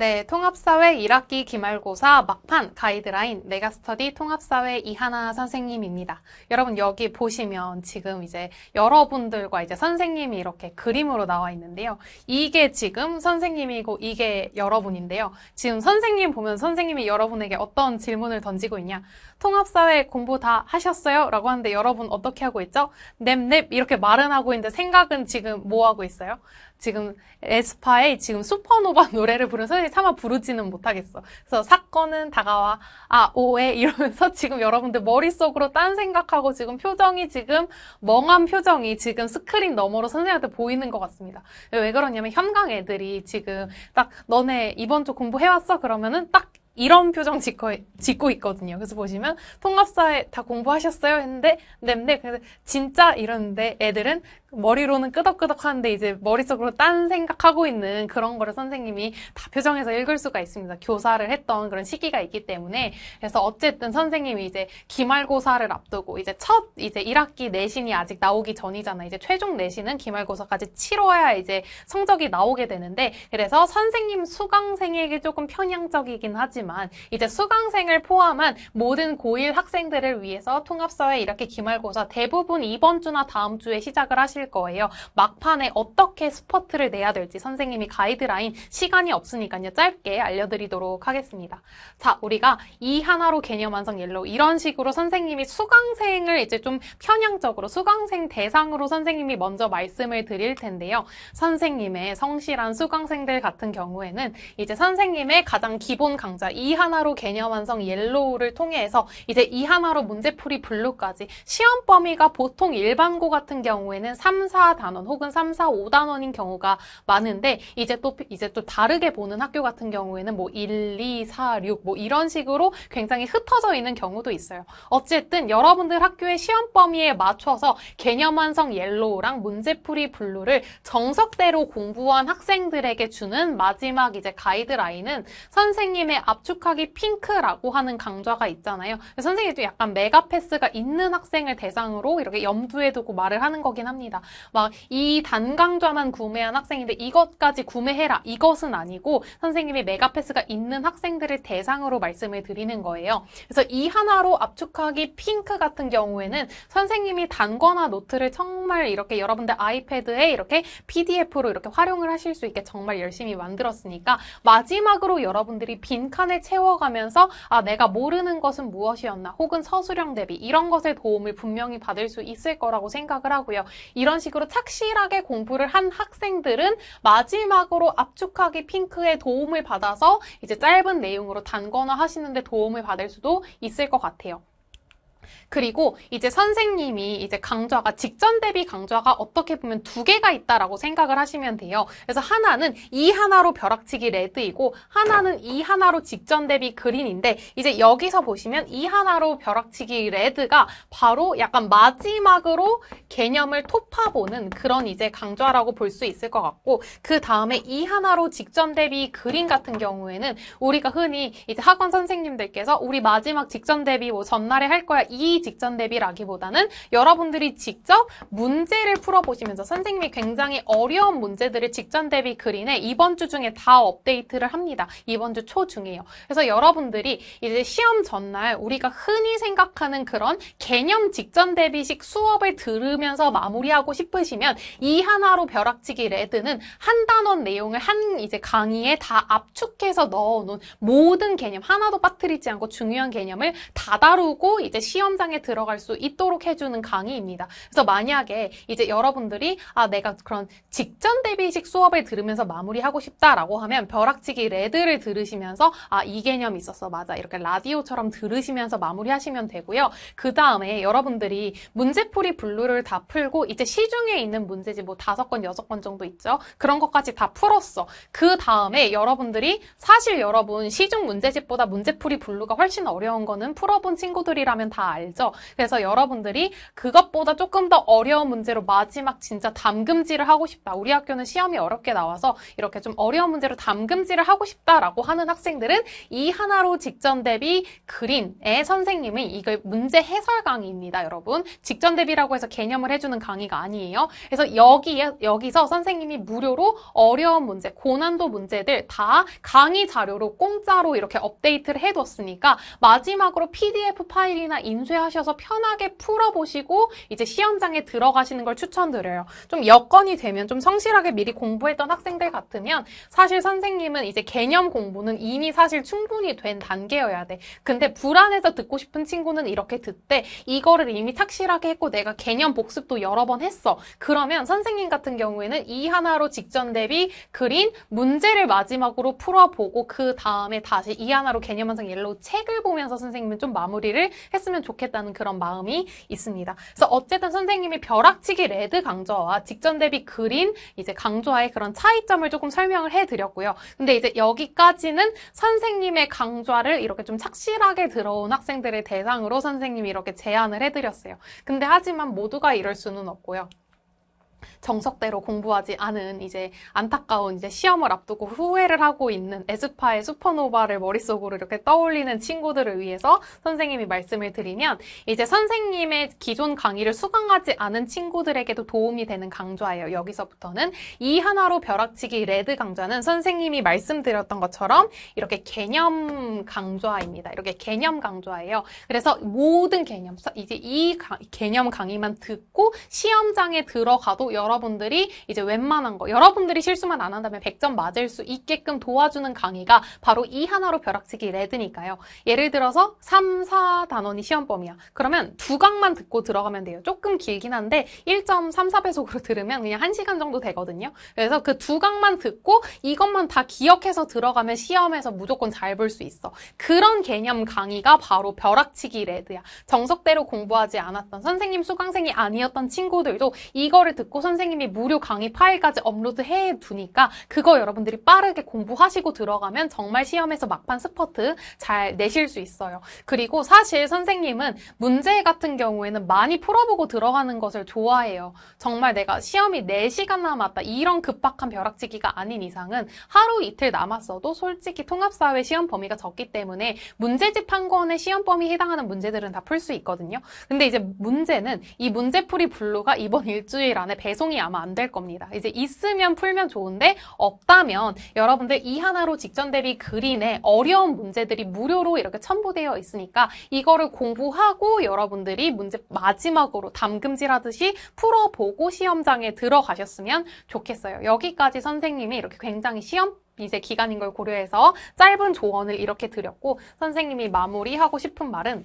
네, 통합사회 1학기 기말고사 막판 가이드라인 메가스터디 통합사회 이하나 선생님입니다. 여러분 여기 보시면 지금 이제 여러분들과 이제 선생님이 이렇게 그림으로 나와 있는데요. 이게 지금 선생님이고 이게 여러분인데요. 지금 선생님 보면 선생님이 여러분에게 어떤 질문을 던지고 있냐. 통합사회 공부 다 하셨어요? 라고 하는데 여러분 어떻게 하고 있죠? 넵넵 이렇게 말은 하고 있는데 생각은 지금 뭐 하고 있어요? 지금 에스파의 지금 슈퍼노바 노래를 부른 선생님 차마 부르지는 못하겠어. 그래서 사건은 다가와 아 오해 이러면서 지금 여러분들 머릿속으로 딴 생각하고 지금 표정이 지금 멍한 표정이 지금 스크린 너머로 선생님한테 보이는 것 같습니다. 왜 그러냐면 현강 애들이 지금 딱 너네 이번 주 공부해왔어? 그러면은 딱 이런 표정 짓고, 짓고 있거든요. 그래서 보시면 통합사에 다 공부하셨어요? 했는데, 네, 네. 근데 진짜 이러는데 애들은 머리로는 끄덕끄덕 하는데 이제 머릿속으로 딴 생각하고 있는 그런 거를 선생님이 다 표정에서 읽을 수가 있습니다. 교사를 했던 그런 시기가 있기 때문에 그래서 어쨌든 선생님이 이제 기말고사를 앞두고 이제 첫 이제 1학기 내신이 아직 나오기 전이잖아. 이제 최종 내신은 기말고사까지 치러야 이제 성적이 나오게 되는데 그래서 선생님 수강생에게 조금 편향적이긴 하지만 이제 수강생을 포함한 모든 고1 학생들을 위해서 통합사회 이렇게 기말고사 대부분 이번 주나 다음 주에 시작을 하실 하실 거예요. 막판에 어떻게 스퍼트를 내야 될지 선생님이 가이드라인 시간이 없으니까요. 짧게 알려드리도록 하겠습니다. 자, 우리가 이 하나로 개념 완성 옐로우 이런 식으로 선생님이 수강생을 이제 좀 편향적으로 수강생 대상으로 선생님이 먼저 말씀을 드릴 텐데요. 선생님의 성실한 수강생들 같은 경우에는 이제 선생님의 가장 기본 강좌 이 하나로 개념 완성 옐로우를 통해서 이제 이 하나로 문제풀이 블루까지 시험 범위가 보통 일반고 같은 경우에는 3, 4단원 혹은 3, 4, 5단원인 경우가 많은데 이제 또 이제 또 다르게 보는 학교 같은 경우에는 뭐 1, 2, 4, 6 뭐 이런 식으로 굉장히 흩어져 있는 경우도 있어요. 어쨌든 여러분들 학교의 시험 범위에 맞춰서 개념 완성 옐로우랑 문제풀이 블루를 정석대로 공부한 학생들에게 주는 마지막 이제 가이드라인은 선생님의 압축하기 핑크라고 하는 강좌가 있잖아요. 선생님도 약간 메가패스가 있는 학생을 대상으로 이렇게 염두에 두고 말을 하는 거긴 합니다. 막이 단강좌만 구매한 학생인데 이것까지 구매해라 이것은 아니고 선생님이 메가패스가 있는 학생들을 대상으로 말씀을 드리는 거예요. 그래서 이 하나로 압축하기 핑크 같은 경우에는 선생님이 단거나 노트를 정말 이렇게 여러분들 아이패드에 이렇게 PDF로 이렇게 활용을 하실 수 있게 정말 열심히 만들었으니까 마지막으로 여러분들이 빈칸에 채워가면서 아 내가 모르는 것은 무엇이었나 혹은 서술형 대비 이런 것에 도움을 분명히 받을 수 있을 거라고 생각을 하고요. 이런 이런 식으로 착실하게 공부를 한 학생들은 마지막으로 압축하기 핑크의 도움을 받아서 이제 짧은 내용으로 단권화 하시는데 도움을 받을 수도 있을 것 같아요. 그리고 이제 선생님이 이제 강좌가 직전 대비 강좌가 어떻게 보면 두 개가 있다라고 생각을 하시면 돼요. 그래서 하나는 이 하나로 벼락치기 레드이고 하나는 이 하나로 직전 대비 그린인데 이제 여기서 보시면 이 하나로 벼락치기 레드가 바로 약간 마지막으로 개념을 톱파보는 그런 이제 강좌라고 볼 수 있을 것 같고 그 다음에 이 하나로 직전 대비 그린 같은 경우에는 우리가 흔히 이제 학원 선생님들께서 우리 마지막 직전 대비 뭐 전날에 할 거야 이 직전 대비라기보다는 여러분들이 직접 문제를 풀어보시면서 선생님이 굉장히 어려운 문제들을 직전 대비 그린에 이번 주 중에 다 업데이트를 합니다. 이번 주 초 중에요. 그래서 여러분들이 이제 시험 전날 우리가 흔히 생각하는 그런 개념 직전 대비식 수업을 들으면서 마무리하고 싶으시면 이 하나로 벼락치기 레드는 한 단원 내용을 한 이제 강의에 다 압축해서 넣어놓은 모든 개념 하나도 빠뜨리지 않고 중요한 개념을 다 다루고 이제 시험 시험장에 들어갈 수 있도록 해주는 강의입니다. 그래서 만약에 이제 여러분들이 아 내가 그런 직전 대비식 수업을 들으면서 마무리하고 싶다라고 하면 벼락치기 레드를 들으시면서 아 이 개념이 있었어 맞아 이렇게 라디오처럼 들으시면서 마무리하시면 되고요. 그 다음에 여러분들이 문제풀이 블루를 다 풀고 이제 시중에 있는 문제집 뭐 다섯 건 여섯 건 정도 있죠. 그런 것까지 다 풀었어. 그 다음에 여러분들이 사실 여러분 시중 문제집보다 문제풀이 블루가 훨씬 어려운 거는 풀어본 친구들이라면 다 알죠? 그래서 여러분들이 그것보다 조금 더 어려운 문제로 마지막 진짜 담금질을 하고 싶다. 우리 학교는 시험이 어렵게 나와서 이렇게 좀 어려운 문제로 담금질을 하고 싶다라고 하는 학생들은 이 하나로 직전 대비 그린의 선생님이 이거 문제 해설 강의입니다, 여러분. 직전 대비라고 해서 개념을 해주는 강의가 아니에요. 그래서 여기에 여기서 선생님이 무료로 어려운 문제, 고난도 문제들 다 강의 자료로 공짜로 이렇게 업데이트를 해뒀으니까 마지막으로 PDF 파일이나 인 인쇄하셔서 편하게 풀어보시고 이제 시험장에 들어가시는 걸 추천드려요. 좀 여건이 되면 좀 성실하게 미리 공부했던 학생들 같으면 사실 선생님은 이제 개념 공부는 이미 사실 충분히 된 단계여야 돼. 근데 불안해서 듣고 싶은 친구는 이렇게 듣되 이거를 이미 착실하게 했고 내가 개념 복습도 여러 번 했어. 그러면 선생님 같은 경우에는 이 하나로 직전 대비 그린 문제를 마지막으로 풀어보고 그 다음에 다시 이 하나로 개념 완성 옐로우 책을 보면서 선생님은 좀 마무리를 했으면 좋겠어요. 좋겠다는 그런 마음이 있습니다. 그래서 어쨌든 선생님이 벼락치기 레드 강조와 직전 대비 그린 이제 강조와의 그런 차이점을 조금 설명을 해드렸고요. 근데 이제 여기까지는 선생님의 강좌를 이렇게 좀 착실하게 들어온 학생들을 대상으로 선생님이 이렇게 제안을 해드렸어요. 근데 하지만 모두가 이럴 수는 없고요. 정석대로 공부하지 않은 이제 안타까운 이제 시험을 앞두고 후회를 하고 있는 에스파의 슈퍼노바를 머릿속으로 이렇게 떠올리는 친구들을 위해서 선생님이 말씀을 드리면 이제 선생님의 기존 강의를 수강하지 않은 친구들에게도 도움이 되는 강좌예요. 여기서부터는 이 하나로 벼락치기 레드 강좌는 선생님이 말씀드렸던 것처럼 이렇게 개념 강좌입니다. 이렇게 개념 강좌예요. 그래서 모든 개념, 이제 이 가, 개념 강의만 듣고 시험장에 들어가도 여러분들이 이제 웬만한 거 여러분들이 실수만 안 한다면 100점 맞을 수 있게끔 도와주는 강의가 바로 이 하나로 벼락치기 레드니까요. 예를 들어서 3, 4 단원이 시험범이야. 그러면 두 강만 듣고 들어가면 돼요. 조금 길긴 한데 1.34배속으로 들으면 그냥 1시간 정도 되거든요. 그래서 그 두 강만 듣고 이것만 다 기억해서 들어가면 시험에서 무조건 잘 볼 수 있어. 그런 개념 강의가 바로 벼락치기 레드야. 정석대로 공부하지 않았던 선생님 수강생이 아니었던 친구들도 이거를 듣고 선생님이 무료 강의 파일까지 업로드 해 두니까 그거 여러분들이 빠르게 공부하시고 들어가면 정말 시험에서 막판 스퍼트 잘 내실 수 있어요. 그리고 사실 선생님은 문제 같은 경우에는 많이 풀어보고 들어가는 것을 좋아해요. 정말 내가 시험이 4시간 남았다 이런 급박한 벼락치기가 아닌 이상은 하루 이틀 남았어도 솔직히 통합사회 시험 범위가 적기 때문에 문제집 한 권의 시험 범위 해당하는 문제들은 다 풀 수 있거든요. 근데 이제 문제는 이 문제풀이 블루가 이번 일주일 안에 배0 0 배송이 아마 안 될 겁니다. 이제 있으면 풀면 좋은데 없다면 여러분들 이 하나로 직전 대비 그린에 어려운 문제들이 무료로 이렇게 첨부되어 있으니까 이거를 공부하고 여러분들이 문제 마지막으로 담금질하듯이 풀어보고 시험장에 들어가셨으면 좋겠어요. 여기까지 선생님이 이렇게 굉장히 시험 이제 기간인 걸 고려해서 짧은 조언을 이렇게 드렸고 선생님이 마무리하고 싶은 말은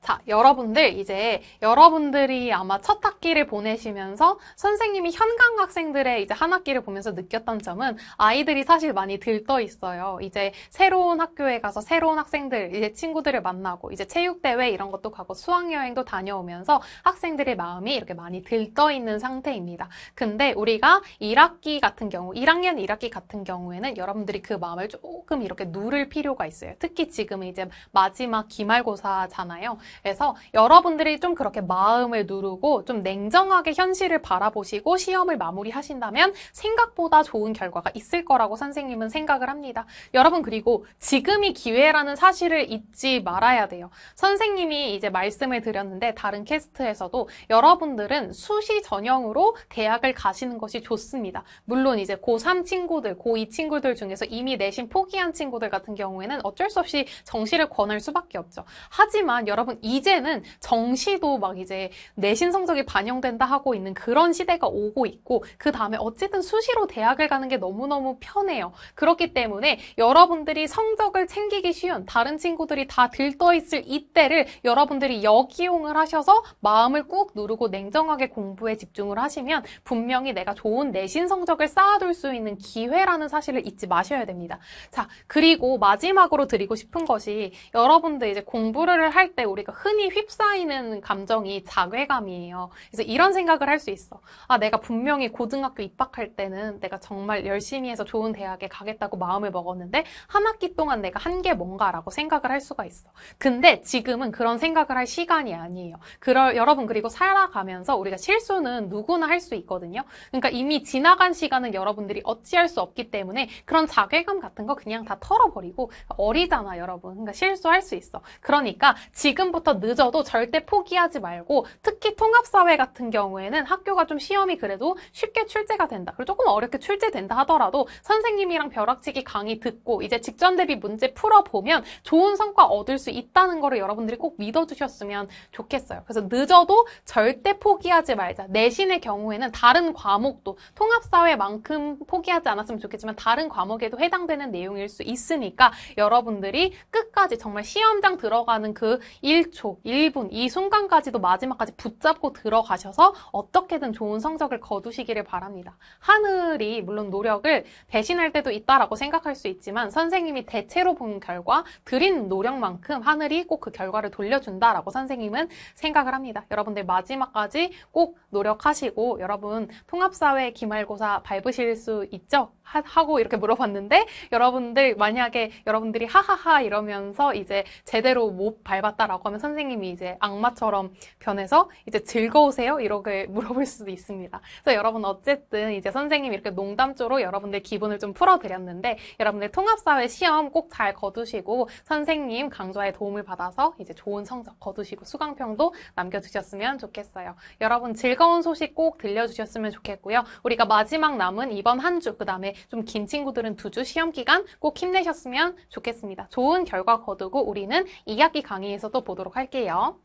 자, 여러분들 이제 여러분들이 아마 첫 학기를 보내시면서 선생님이 현강 학생들의 이제 한 학기를 보면서 느꼈던 점은 아이들이 사실 많이 들떠 있어요. 이제 새로운 학교에 가서 새로운 학생들, 이제 친구들을 만나고 이제 체육 대회 이런 것도 가고 수학 여행도 다녀오면서 학생들의 마음이 이렇게 많이 들떠 있는 상태입니다. 근데 우리가 1학기 같은 경우, 1학년 1학기 같은 경우에는 여러분들이 그 마음을 조금 이렇게 누를 필요가 있어요. 특히 지금 이제 마지막 기말고사잖아요. 그래서 여러분들이 좀 그렇게 마음을 누르고 좀 냉정하게 현실을 바라보시고 시험을 마무리하신다면 생각보다 좋은 결과가 있을 거라고 선생님은 생각을 합니다. 여러분 그리고 지금이 기회라는 사실을 잊지 말아야 돼요. 선생님이 이제 말씀을 드렸는데 다른 캐스트에서도 여러분들은 수시 전형으로 대학을 가시는 것이 좋습니다. 물론 이제 고3 친구들, 고2 친구들 중에서 이미 내신 포기한 친구들 같은 경우에는 어쩔 수 없이 정시를 권할 수밖에 없죠. 하지만 여러분 이제는 정시도 막 이제 내신 성적이 반영된다 하고 있는 그런 시대가 오고 있고 그 다음에 어쨌든 수시로 대학을 가는 게 너무너무 편해요. 그렇기 때문에 여러분들이 성적을 챙기기 쉬운 다른 친구들이 다 들떠있을 이때를 여러분들이 역이용을 하셔서 마음을 꾹 누르고 냉정하게 공부에 집중을 하시면 분명히 내가 좋은 내신 성적을 쌓아둘 수 있는 기회라는 사실을 잊지 마셔야 됩니다. 자, 그리고 마지막으로 드리고 싶은 것이 여러분들 이제 공부를 할 때 우리가 그러니까 흔히 휩싸이는 감정이 자괴감이에요. 그래서 이런 생각을 할 수 있어. 아, 내가 분명히 고등학교 입학할 때는 내가 정말 열심히 해서 좋은 대학에 가겠다고 마음을 먹었는데 한 학기 동안 내가 한 게 뭔가라고 생각을 할 수가 있어. 근데 지금은 그런 생각을 할 시간이 아니에요. 그럴, 여러분 그리고 살아가면서 우리가 실수는 누구나 할 수 있거든요. 그러니까 이미 지나간 시간은 여러분들이 어찌할 수 없기 때문에 그런 자괴감 같은 거 그냥 다 털어버리고 그러니까 어리잖아, 여러분. 그러니까 실수할 수 있어. 그러니까 지금부터 지금부터 늦어도 절대 포기하지 말고 특히 통합사회 같은 경우에는 학교가 좀 시험이 그래도 쉽게 출제가 된다. 그리고 조금 어렵게 출제된다 하더라도 선생님이랑 벼락치기 강의 듣고 이제 직전 대비 문제 풀어보면 좋은 성과 얻을 수 있다는 거를 여러분들이 꼭 믿어주셨으면 좋겠어요. 그래서 늦어도 절대 포기하지 말자. 내신의 경우에는 다른 과목도 통합사회만큼 포기하지 않았으면 좋겠지만 다른 과목에도 해당되는 내용일 수 있으니까 여러분들이 끝까지 정말 시험장 들어가는 그 일, 1초, 1분 이 순간까지도 마지막까지 붙잡고 들어가셔서 어떻게든 좋은 성적을 거두시기를 바랍니다. 하늘이 물론 노력을 대신할 때도 있다라고 생각할 수 있지만 선생님이 대체로 본 결과 드린 노력만큼 하늘이 꼭 그 결과를 돌려준다라고 선생님은 생각을 합니다. 여러분들 마지막까지 꼭 노력하시고 여러분 통합사회 기말고사 밟으실 수 있죠? 하고 이렇게 물어봤는데 여러분들 만약에 여러분들이 하하하 이러면서 이제 제대로 못 밟았다라고 하면 선생님이 이제 악마처럼 변해서 이제 즐거우세요? 이렇게 물어볼 수도 있습니다. 그래서 여러분 어쨌든 이제 선생님 이렇게 이 농담조로 여러분들 기분을 좀 풀어드렸는데 여러분들 통합사회 시험 꼭 잘 거두시고 선생님 강좌의 도움을 받아서 이제 좋은 성적 거두시고 수강평도 남겨주셨으면 좋겠어요. 여러분 즐거운 소식 꼭 들려주셨으면 좋겠고요. 우리가 마지막 남은 이번 한 주, 그 다음에 좀 긴 친구들은 두 주 시험 기간 꼭 힘내셨으면 좋겠습니다. 좋은 결과 거두고 우리는 2학기 강의에서도 보도록 보도록 할게요.